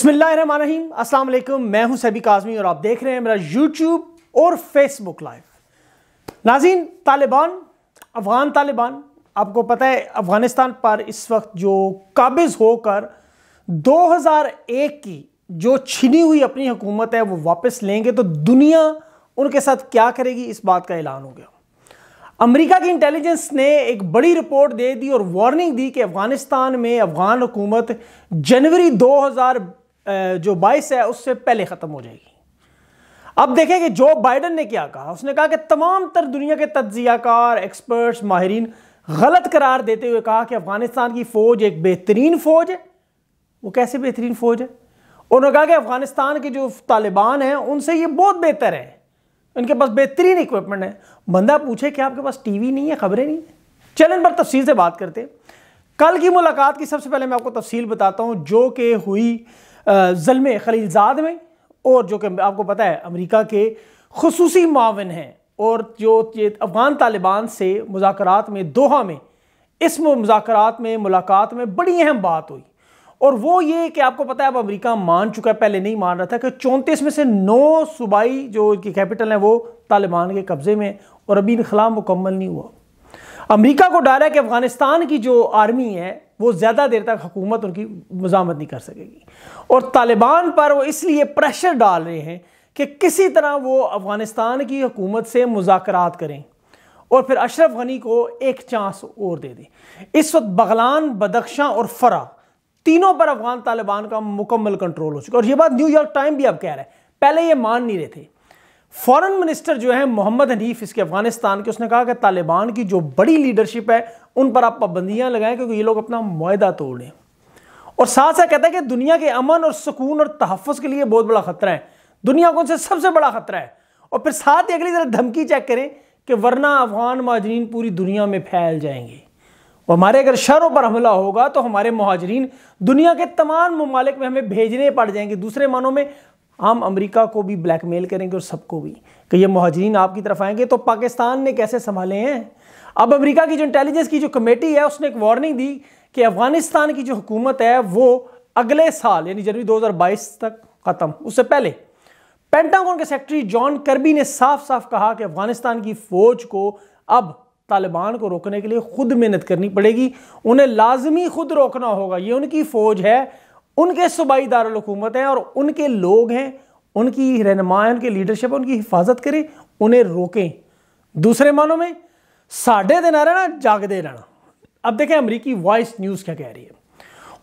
बसमिल्लाम असल मैं हूं सैबी काजमी और आप देख रहे हैं मेरा यूट्यूब और फेसबुक लाइव नाजीन तालिबान अफ़गान तालिबान आपको पता है अफ़गानिस्तान पर इस वक्त जो काबिज होकर 2001 की जो छिनी हुई अपनी हुकूमत है वो वापस लेंगे तो दुनिया उनके साथ क्या करेगी इस बात का ऐलान हो गया अमेरिका की इंटेलिजेंस ने एक बड़ी रिपोर्ट दे दी और वार्निंग दी कि अफ़गानिस्तान में अफ़गान हुकूमत जनवरी हजार जो बाइस है उससे पहले ख़त्म हो जाएगी अब देखें कि जो बाइडन ने क्या कहा उसने कहा कि तमाम तर दुनिया के तजियाकार एक्सपर्ट्स माहरीन गलत करार देते हुए कहा कि अफ़गानिस्तान की फ़ौज एक बेहतरीन फ़ौज है वो कैसे बेहतरीन फ़ौज है उन्होंने कहा कि अफ़गानिस्तान के जो तालिबान हैं उनसे ये बहुत बेहतर है उनके पास बेहतरीन इक्विपमेंट है बंदा पूछे कि आपके पास टीवी नहीं है खबरें नहीं है चैनल पर तफसील से बात करते कल की मुलाकात की सबसे पहले मैं आपको तफसील बताता हूँ जो कि हुई जलम खलीलजाद में और जो कि आपको पता है अमरीका के खसूस मावन हैं और जो ये अफ़गान तालिबान से मुजाकर में दोहा में इस मुजाकर में मुलाकात में बड़ी अहम बात हुई और वो ये कि आपको पता है अब अमरीका मान चुका है पहले नहीं मान रहा था कि चौंतीस में से नौ सूबाई जो इनकी कैपिटल है वो तालिबान के कब्ज़े में और अभी इनखला मुकम्मल नहीं हुआ अमरीका को है कि अफ़गानिस्तान की जो आर्मी है वो ज़्यादा देर तक हुकूमत उनकी मजामत नहीं कर सकेगी और तालिबान पर वो इसलिए प्रेशर डाल रहे हैं कि किसी तरह वो अफ़गानिस्तान की हुकूमत से मुजाकर करें और फिर अशरफ गनी को एक चांस और दे दें इस वक्त बगलान बदख्शां और फरा तीनों पर अफगान तालिबान का मुकम्मल कंट्रोल हो चुका और ये बात न्यूयॉर्क टाइम भी अब कह रहा है पहले ये मान नहीं रहे थे फॉरेन मिनिस्टर जो है मोहम्मद हनीफ इसके अफगानिस्तान के उसने कहा कि तालिबान की जो बड़ी लीडरशिप है उन पर आप पाबंदियाँ लगाएं क्योंकि ये लोग अपना माहा तोड़ें और साथ साथ कहता है कि दुनिया के अमन और सुकून और तहफ़ के लिए बहुत बड़ा ख़तरा है दुनिया को उनसे सबसे बड़ा ख़तरा है और फिर साथ ही अगली तरह धमकी चेक करें कि वरना अफगान महाजरीन पूरी दुनिया में फैल जाएंगे और हमारे अगर शहरों पर हमला होगा तो हमारे महाजरीन दुनिया के तमाम ममालिक में हमें भेजने पड़ जाएंगे दूसरे मानों में हम अमेरिका को भी ब्लैकमेल करेंगे और सबको भी कि ये महाजरीन आपकी तरफ आएंगे तो पाकिस्तान ने कैसे संभाले हैं अब अमेरिका की जो इंटेलिजेंस की जो कमेटी है उसने एक वार्निंग दी कि अफगानिस्तान की जो हुकूमत है वो अगले साल यानी जनवरी 2022 तक ख़त्म उससे पहले पेंटागोन के सेक्रेटरी जॉन कर्बी ने साफ साफ कहा कि अफगानिस्तान की फौज को अब तालिबान को रोकने के लिए खुद मेहनत करनी पड़ेगी उन्हें लाजमी खुद रोकना होगा ये उनकी फौज है उनके सूबाई दारकूमत हैं और उनके लोग हैं उनकी रहनमाय उनकी लीडरशिप उनकी हिफाजत करें उन्हें रोकें दूसरे मानों में साढ़े दिन आ रहा जागते रहना अब देखें अमरीकी वॉइस न्यूज़ क्या कह रही है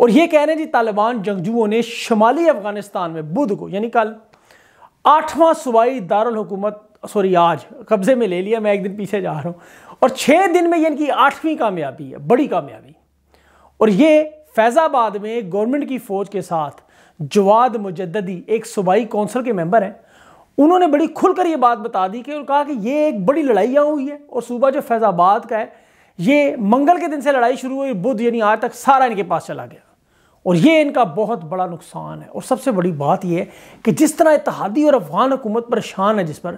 और ये कह रहे हैं जी तालिबान जंगजुओं ने शुमाली अफगानिस्तान में बुध को यानी कल आठवां सूबाई दारकूमत सॉरी आज कब्ज़े में ले लिया मैं एक दिन पीछे जा रहा हूँ और छः दिन में ये इनकी आठवीं कामयाबी है बड़ी कामयाबी और ये फैज़ाबाद में गवर्नमेंट की फ़ौज के साथ जवाद मुजद्दी एक सूबाई कौंसिल के मेम्बर हैं उन्होंने बड़ी खुलकर ये बात बता दी कि और कहा कि ये एक बड़ी लड़ाइयाँ हुई है और सूबा जो फैज़ाबाद का है ये मंगल के दिन से लड़ाई शुरू हुई बुध यानी आज तक सारा इनके पास चला गया और ये इनका बहुत बड़ा नुकसान है और सबसे बड़ी बात यह है कि जिस तरह इतिहादी और अफगान हुकूमत परेशान है जिस पर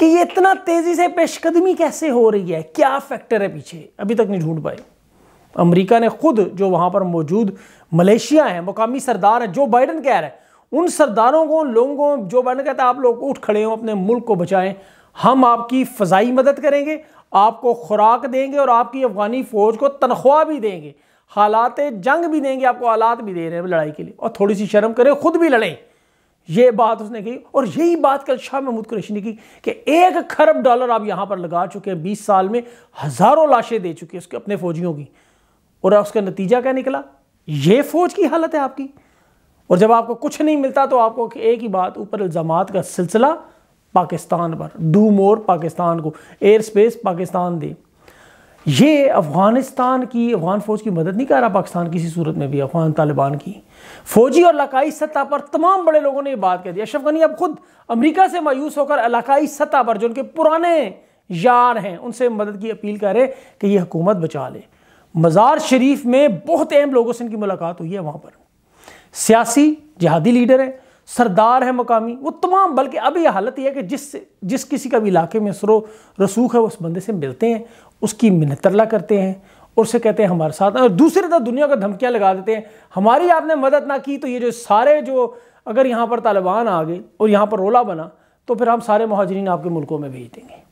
कि ये इतना तेज़ी से पेशकदमी कैसे हो रही है क्या फैक्टर है पीछे अभी तक नहीं ढूंढ पाए अमेरिका ने खुद जो वहाँ पर मौजूद मलेशिया हैं मुकामी सरदार हैं जो बाइडन कह रहे हैं उन सरदारों को लोगों को जो बाइडन कहता है आप लोग उठ खड़े हों अपने मुल्क को बचाएं हम आपकी फ़जाई मदद करेंगे आपको खुराक देंगे और आपकी अफगानी फ़ौज को तनख्वाह भी देंगे हालात जंग भी देंगे आपको हालात भी दे रहे हैं लड़ाई के लिए और थोड़ी सी शर्म करें खुद भी लड़ें ये बात उसने कही और यही बात कल शाह महमूद कुरेशी ने की कि एक खरब डॉलर आप यहाँ पर लगा चुके हैं बीस साल में हज़ारों लाशें दे चुके हैं उसके अपने फौजियों की और उसका नतीजा क्या निकला ये फौज की हालत है आपकी और जब आपको कुछ नहीं मिलता तो आपको एक ही बात ऊपर इल्ज़ाम का सिलसिला पाकिस्तान पर डू मोर पाकिस्तान को एयर स्पेस पाकिस्तान दे ये अफ़गानिस्तान की अफ़गान फ़ौज की मदद नहीं कर रहा पाकिस्तान किसी सूरत में भी अफ़गान तालिबान की फ़ौजी और इलाकाई सतह पर तमाम बड़े लोगों ने ये बात कह दी अशरफ गनी अब खुद अमरीका से मायूस होकर इलाकई सतह पर जो उनके पुराने यार हैं उनसे मदद की अपील करे कि ये हुकूमत बचा ले मज़ार शरीफ में बहुत अहम लोगों से इनकी मुलाकात हुई है वहाँ पर सियासी जहादी लीडर हैं सरदार है मकामी वो तमाम बल्कि अभी यह हालत यह है कि जिस जिस किसी का भी इलाके में सरो रसूख है उस बंदे से मिलते हैं उसकी मिन्नत करते हैं और उसे कहते हैं हमारे साथ और दूसरी तरफ दुनिया को धमकियाँ लगा देते हैं हमारी आपने मदद ना की तो ये जो सारे जो अगर यहाँ पर तालिबान आ गए और यहाँ पर रोला बना तो फिर हम सारे महाजरीन आपके मुल्कों में भेज देंगे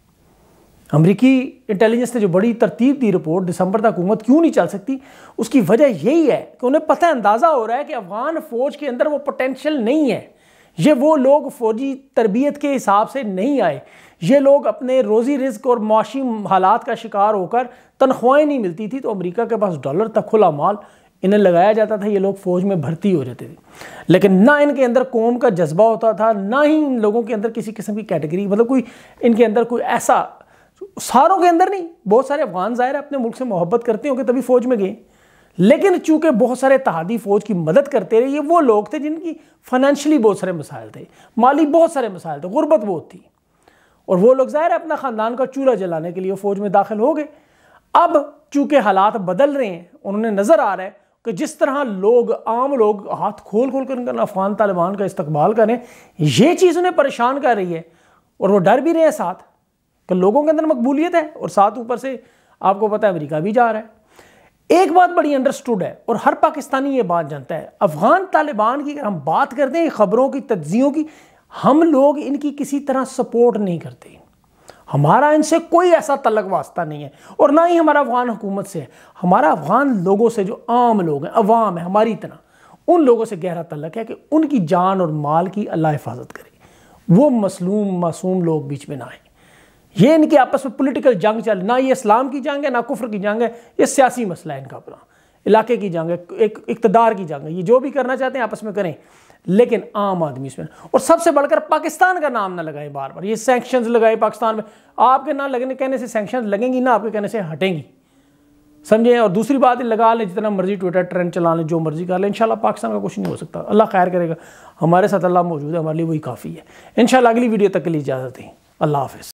अमरीकी इंटेलिजेंस ने जो बड़ी तरतीब दी रिपोर्ट दिसंबर तक हुकूमत क्यों नहीं चल सकती उसकी वजह यही है कि उन्हें पता अंदाज़ा हो रहा है कि अफगान फ़ौज के अंदर वो पोटेंशल नहीं है ये वो लोग फ़ौजी तरबियत के हिसाब से नहीं आए ये लोग अपने रोज़ी रिस्क और मुआशी हालात का शिकार होकर तनख्वाहें नहीं मिलती थी तो अमरीका के पास डॉलर तक खुला माल इन्हें लगाया जाता था ये लोग फ़ौज में भर्ती हो जाते थे लेकिन ना इनके अंदर कौम का जज्बा होता था ना ही इन लोगों के अंदर किसी किस्म की कैटेगरी मतलब कोई इनके अंदर कोई ऐसा सारों के अंदर नहीं बहुत सारे अफगान ज़ाहिर है अपने मुल्क से मोहब्बत करते होंगे तभी फ़ौज में गए लेकिन चूंकि बहुत सारे तहादी फ़ौज की मदद करते रहे ये वो लोग थे जिनकी फाइनेंशली बहुत सारे मसाइल थे माली बहुत सारे मसाइल थे गुर्बत बहुत थी और वो लोग ज़ाहिर अपना ख़ानदान का चूल्हा जलाने के लिए फ़ौज में दाखिल हो गए अब चूँकि हालात बदल रहे हैं उन्होंने नज़र आ रहा है कि जिस तरह लोग आम लोग हाथ खोल खोल कर उनका अफगान तालिबान का इस्तकबाल करें यह चीज़ उन्हें परेशान कर रही है और वो डर भी रहे हैं साथ कि लोगों के अंदर मकबूलियत है और साथ ऊपर से आपको पता है अमेरिका भी जा रहा है एक बात बड़ी अंडरस्टूड है और हर पाकिस्तानी ये बात जानता है अफगान तालिबान की अगर हम बात करते हैं खबरों की तज्जियों की हम लोग इनकी किसी तरह सपोर्ट नहीं करते हमारा इनसे कोई ऐसा तलक वास्ता नहीं है और ना ही हमारा अफगान हुकूमत से है हमारा अफगान लोगों से जो आम लोग हैं अवाम है हमारी तरह उन लोगों से गहरा तलक है कि उनकी जान और माल की अल्लाह हिफाजत करे वो मसलूम मासूम लोग बीच में ना आए ये इनके आपस में पॉलिटिकल जंग चल ना ये इस्लाम की जंग है ना कुफर की जंग है ये सियासी मसला है इनका अपना इलाके की जंग है एक इकतदार की जंग है ये जो भी करना चाहते हैं आपस में करें लेकिन आम आदमी इसमें और सबसे बढ़कर पाकिस्तान का नाम ना लगाए बार बार ये सेंक्शन लगाए पाकिस्तान में आपके ना लगने कहने से सेंक्शन लगेंगी ना आपके कहने से हटेंगी समझे और दूसरी बात लगा लें जितना मर्जी ट्विटर ट्रेंड चला लें जो मर्जी कर लें इंशाल्लाह पाकिस्तान का कुछ नहीं हो सकता अल्लाह खैर करेगा हमारे साथ अल्लाह मौजूद है हमारे लिए वही काफ़ी है इंशाल्लाह अगली वीडियो तक के लिए इजाज़त दें अल्लाह हाफिज़